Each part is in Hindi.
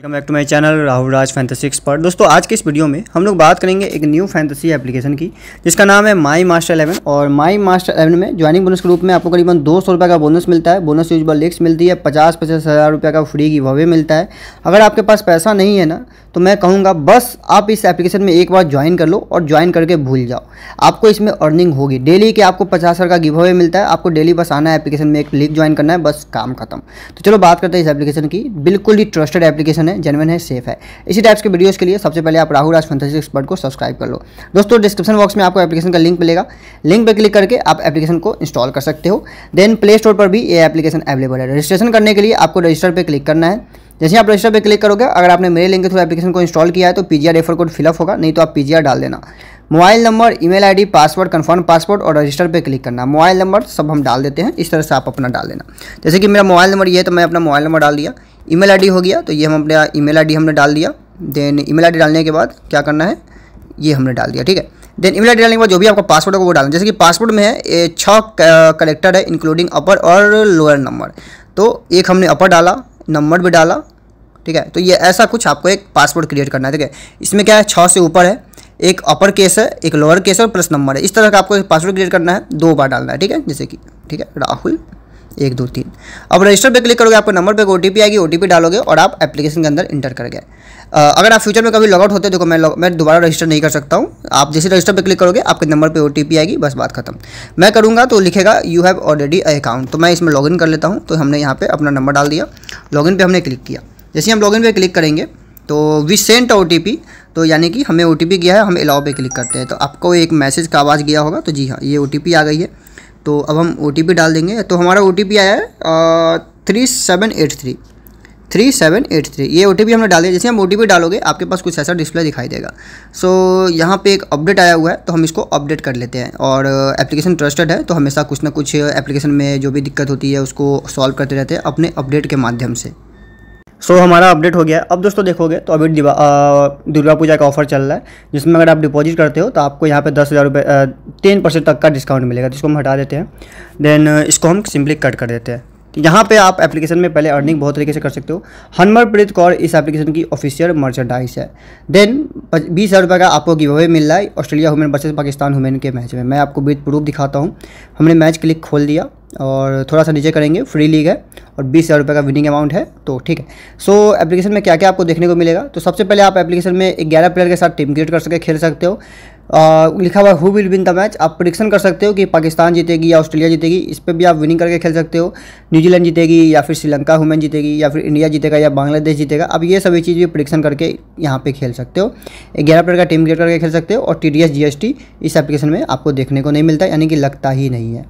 welcome back to my channel Rahul Raj fantasy expert दोस्तों आज के इस वीडियो में हम लोग बात करेंगे एक न्यू फैंटेसी एप्लीकेशन की जिसका नाम है माई मास्टर इलेवन और माई मास्टर इलेवन में ज्वाइनिंग बोनस के रूप में आपको करीबन दो सौ रुपये का बोनस मिलता है बोनस यूजबल लिक्स मिलती है पचास पचास हज़ार रुपये का फ्री की वे मिलता है अगर आपके पास पैसा नहीं है ना तो मैं कहूँगा बस आप इस एप्लीकेशन में एक बार ज्वाइन कर लो और ज्वाइन करके भूल जाओ आपको इसमें अर्निंग होगी डेली के आपको पचास हज़ार का गिव अवे मिलता है आपको डेली बस आना है एप्लीकेशन में एक लिंक ज्वाइन करना है बस काम खत्म तो चलो बात करते हैं इस एप्लीकेशन की बिल्कुल ही ट्रस्टेड एप्लीकेशन है जेनवन है सेफ है इसी टाइप्स के वीडियोस के लिए सबसे पहले आप राहुल राज फंटेसी एक्सपर्ट को सब्सक्राइब कर लो दोस्तों डिस्क्रिप्शन बॉक्स में आपको एप्लीकेशन का लिंक मिलेगा लिंक पर क्लिक करके आप एप्लीकेशन को इंस्टॉल कर सकते हो देन प्ले स्टोर पर भी ये एप्लीकेशन अवेलेबल है रजिस्ट्रेशन करने के लिए आपको रजिस्टर पर क्लिक करना है जैसे आप रजिस्टर पर क्लिक करोगे अगर आपने मेरे लिंक के थ्रू एप्लीकेशन को इंस्टॉल किया है तो पीजीआर रेफर कोड फिलअप होगा नहीं तो आप पीजीआर डाल देना mobile number email ID password confirm password और रजिस्टर पे क्लिक करना मोबाइल नंबर सब हम डाल देते हैं इस तरह से आप अपना डाल देना जैसे कि मेरा मोबाइल नंबर ये है तो मैं अपना मोबाइल नंबर डाल दिया ईमेल आईडी हो गया तो ये हम अपने ईमेल आईडी हमने डाल दिया देन ईमेल आईडी डालने के बाद क्या करना है ये हमने डाल दिया ठीक है देन ईमेल आईडी डालने के बाद जो भी आपका पासवर्ड होगा वो डालना जैसे कि पासवर्ड में है छः करेक्टर है इंक्लूडिंग अपर और लोअर नंबर तो एक हमने अपर डाला नंबर भी डाला ठीक है तो ये ऐसा कुछ आपको एक पासवर्ड क्रिएट करना है ठीक है इसमें क्या है छः से ऊपर है एक अपर केस है एक लोअर केस है और प्लस नंबर है इस तरह का आपको पासवर्ड क्रिएट करना है दो बार डालना है ठीक है जैसे कि ठीक है राहुल एक दो तीन अब रजिस्टर पे क्लिक करोगे आपको नंबर पे ओ आएगी ओ डालोगे और आप एप्लीकेशन के अंदर इंटर कर गए अगर आप फ्यूचर में कभी लॉगआउट होते देखो मैं मैं दोबारा रजिस्टर नहीं कर सकता हूँ आप जैसे रजिस्टर पे क्लिक करोगे आपके नंबर पे ओ आएगी बस बात खत्म मैं करूँगा तो लिखेगा यू हैव ऑलरेडी अकाउंट तो मैं इसमें लॉगिन कर लेता हूँ तो हमने यहाँ पर अपना नंबर डाल दिया लॉगिन पर हमने क्लिक किया जैसे हम लॉगिन पर क्लिक करेंगे तो वी सेंट ओ तो यानी कि हमें ओ गया है हम अलाउ पर क्लिक करते हैं तो आपको एक मैसेज का आवाज़ गया होगा तो जी हाँ ये ओ आ गई है तो अब हम ओ डाल देंगे तो हमारा ओ आया है three seven eight three three seven eight three ये ओ हमने डाले जैसे हम ओ डालोगे आपके पास कुछ ऐसा डिस्प्ले दिखाई देगा सो so, यहाँ पे एक अपडेट आया हुआ है तो हम इसको अपडेट कर लेते हैं और एप्लीकेशन ट्रस्टेड है तो हमेशा कुछ ना कुछ एप्लीकेशन में जो भी दिक्कत होती है उसको सॉल्व करते रहते हैं अपने अपडेट के माध्यम से सो so, हमारा अपडेट हो गया अब दोस्तों देखोगे तो अभी दुर्गा पूजा का ऑफर चल रहा है जिसमें अगर आप डिपॉजिट करते हो तो आपको यहाँ पे दस हज़ार रुपये तीन परसेंट तक का डिस्काउंट मिलेगा जिसको हम हटा देते हैं देन इसको हम सिंपली कट कर देते हैं तो यहाँ पे आप एप्लीकेशन में पहले अर्निंग बहुत तरीके से कर सकते हो हनमरप्रीत कौर इस एप्लीकेशन की ऑफिशियल मर्चेंडाइज है देन बीस हज़ार रुपये का आपको गिव अवे मिल रहा है Australia women versus Pakistan women के मैच में मैं आपको बीत प्रूफ दिखाता हूँ हमने मैच क्लिक खोल दिया और थोड़ा सा नीचे करेंगे फ्री लीग है और बीस हज़ार रुपये का विनिंग अमाउंट है तो ठीक है सो so, एप्लीकेशन में क्या क्या आपको देखने को मिलेगा तो सबसे पहले आप एप्लीकेशन में ग्यारह प्लेयर के साथ टीम क्रिएट कर सके खेल सकते हो आ, लिखा हुआ who will win the match आप प्रडिक्शन कर सकते हो कि पाकिस्तान जीतेगी या ऑस्ट्रेलिया जीतेगी इस पर भी आप विनिंग करके खेल सकते हो न्यूजीलैंड जीतेगी या फिर श्रीलंका वुमेन जीतेगी या फिर इंडिया जीतेगा या बांग्लादेश जीतेगा आप ये सभी चीज़ भी प्रडिक्शन करके यहाँ पे खेल सकते हो ग्यारह प्लेयर का टीम क्रिएट करके खेल सकते हो और टी डी इस एप्लीकेशन में आपको देखने को नहीं मिलता यानी कि लगता ही नहीं है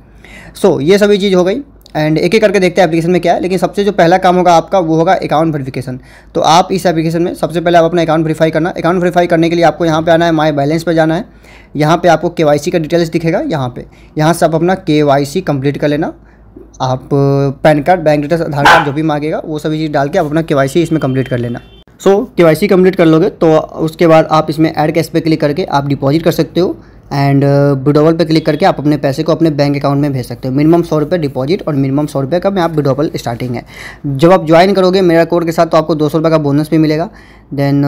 सो so, ये सभी चीज़ हो गई एंड एक एक करके देखते हैं एप्लीकेशन में क्या है लेकिन सबसे जो पहला काम होगा आपका वो होगा अकाउंट वेरिफिकेशन तो आप इस एप्लीकेशन में सबसे पहले आप अपना अकाउंट वेरीफाई करना अकाउंट वेरीफाई करने के लिए आपको यहाँ पे आना है माई बैलेंस पे जाना है यहाँ पे आपको के का डिटेल्स दिखेगा यहाँ पे यहाँ से आप अपना के वाई कंप्लीट कर लेना आप PAN card bank details Aadhaar card जो भी मांगेगा वो सभी चीज़ डाल के आप अपना के इसमें कंप्लीट कर लेना सो के वाई कंप्लीट कर लोगे तो उसके बाद आप इसमें एड कैश पे क्लिक करके आप डिपॉजिट कर सकते हो एंड विड्रोवल uh, पे क्लिक करके आप अपने पैसे को अपने बैंक अकाउंट में भेज सकते हो मिनिमम सौ रुपये डिपॉजिट और मिनिमम सौ रुपये का में आप विड्रोवल स्टार्टिंग है जब आप ज्वाइन करोगे मेरा कोड के साथ तो आपको दो सौ रुपये का बोनस भी मिलेगा देन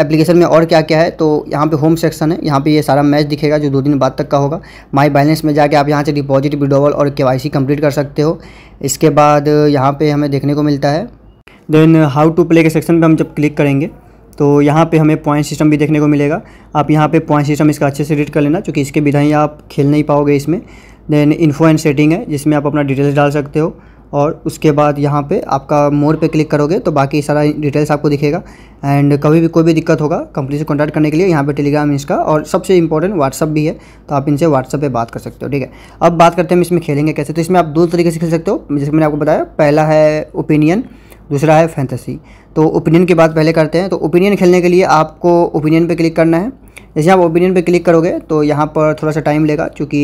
एप्लीकेशन uh, में और क्या क्या है तो यहाँ पे होम सेक्शन है यहाँ पे ये सारा मैच दिखेगा जो दो दिन बाद तक का होगा माय बैलेंस में जाके आप यहाँ से डिपॉजिट विड्रोवल और केवाईसी कंप्लीट कर सकते हो इसके बाद uh, यहाँ पे हमें देखने को मिलता है देन हाउ टू प्ले के सेक्शन पे हम जब क्लिक करेंगे तो यहाँ पे हमें पॉइंट सिस्टम भी देखने को मिलेगा आप यहाँ पे पॉइंट सिस्टम इसका अच्छे से रीड कर लेना क्योंकि इसके बिना ही आप खेल नहीं पाओगे इसमें देन इन्फो एंड सेटिंग है जिसमें आप अपना डिटेल्स डाल सकते हो और उसके बाद यहाँ पे आपका मोर पे क्लिक करोगे तो बाकी सारा डिटेल्स आपको दिखेगा एंड कभी भी कोई भी दिक्कत होगा कंपनी से कॉन्टैक्ट करने के लिए यहाँ पे टेलीग्राम इसका और सबसे इंपॉर्टेंट व्हाट्सअप भी है तो आप इनसे व्हाट्सअप पे बात कर सकते हो ठीक है अब बात करते हैं इसमें खेलेंगे कैसे तो इसमें आप दो तरीके से खेल सकते हो जैसे मैंने आपको बताया पहला है ओपिनियन दूसरा है फैंतसी तो ओपिनियन की बात पहले करते हैं तो ओपिनियन खेलने के लिए आपको ओपिनियन पे क्लिक करना है जैसे आप ओपिनियन पे क्लिक करोगे तो यहाँ पर थोड़ा सा टाइम लेगा क्योंकि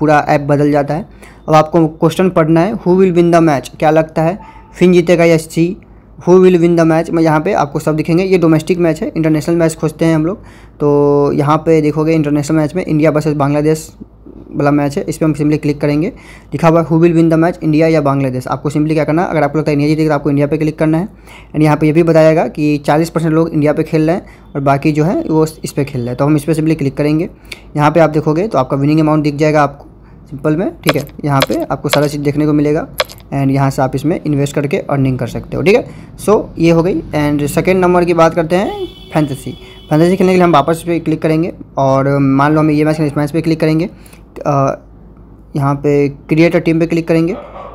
पूरा ऐप बदल जाता है अब आपको क्वेश्चन पढ़ना है who will win the match क्या लगता है फिन जीतेगा या सी who will win the match मैं यहाँ पे आपको सब दिखेंगे ये डोमेस्टिक मैच है इंटरनेशनल मैच खोजते हैं हम लोग तो यहाँ पे देखोगे इंटरनेशनल मैच में इंडिया वर्सेस बांग्लादेश वाला मैच है इस पर हम सिंपली क्लिक करेंगे लिखा हुआ who will win the match India या बांग्लादेश आपको सिंपली क्या करना अगर आपको लगता है इंडिया जीतेगा तो आपको इंडिया पे क्लिक करना है एंड यहाँ पे ये भी बताएगा कि 40 परसेंट लोग इंडिया पे खेल रहे हैं और बाकी जो है वो इस पर खेल रहे हैं तो हम इस पर सिंपली क्लिक करेंगे यहाँ पर आप देखोगे तो आपका विनिंग अमाउंट दिख जाएगा आपको सिंपल में ठीक है यहाँ पर आपको सारा चीज़ देखने को मिलेगा एंड यहाँ से आप इसमें इन्वेस्ट करके अर्निंग कर सकते हो ठीक है सो ये हो गई एंड सेकेंड नंबर की बात करते हैं फैंतसी फैंतसी खेलने के लिए हम वापस पे क्लिक करेंगे और मान लो हमें ये मैच खेलना इस मैच पे क्लिक करेंगे यहाँ पे क्रिएट टीम पे क्लिक करेंगे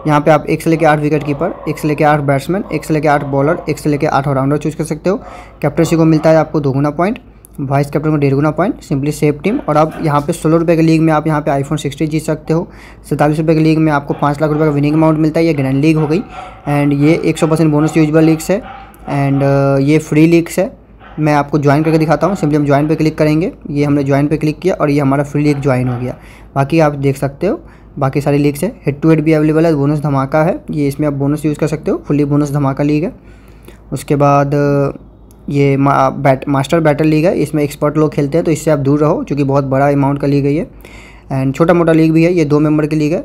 यहाँ पे आप एक से लेके आठ विकेट कीपर एक से लेके आठ बैट्समैन एक से लेके आठ बॉलर एक से लेके आठ ऑलराउंडर चूज कर सकते हो कैप्टनसी को मिलता है आपको दोगुना पॉइंट वाइस कैप्टन को डेढ़ गुना पॉइंट सिंपली सेफ टीम और आप यहाँ पे सोलह रुपये के लीग में आप यहाँ पे आईफोन सिक्सटी जीत सकते हो सैंतालीस रुपये के लीग में आपको पाँच लाख रुपये का विनिंग अमाउंट मिलता है ये ग्रैंड लीग हो गई एंड ये एक सौ परसेंट बोनस यूजबल लीग्स है एंड ये फ्री लीग्स है मैं आपको ज्वाइन करके दिखाता हूँ सिंपली हम ज्वाइन पर क्लिक करेंगे ये हमने ज्वाइन पर क्लिक किया और ये हमारा फ्री लीग ज्वाइन हो गया बाकी आप देख सकते हो बाकी सारी लीग्स है हेड टू हेड भी अवेलेबल है बोनस धमाका है ये इसमें आप बोनस यूज़ कर सकते हो फुली बोनस धमाका लीग है उसके बाद ये मा, बैट मास्टर बैटल लीग है इसमें एक्सपर्ट लोग खेलते हैं तो इससे आप दूर रहो क्योंकि बहुत बड़ा अमाउंट का ली गई है एंड छोटा मोटा लीग भी है ये दो मेंबर की लीग है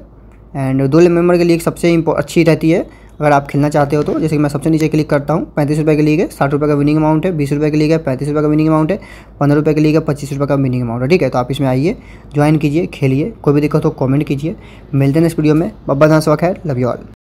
एंड दो मेंबर की लीग सबसे अच्छी रहती है अगर आप खेलना चाहते हो तो जैसे कि मैं सबसे नीचे क्लिक करता हूँ पैंतीस रुपये के लिए साठ रुपये का विनिंग अमाउंट है बीस रुपये के लिए पैंतीस रुपये का विनिंग अमाउंट है पंद्रह रुपये के लिए पच्चीस रुपये का विनिंग अमाउंट है ठीक है तो आप इसमें आइए ज्वाइन कीजिए खेलिए कोई भी दिक्कत हो कॉमेंट कीजिए मिलते हैं इस वीडियो में बब्बा धन सौ है लव यू ऑल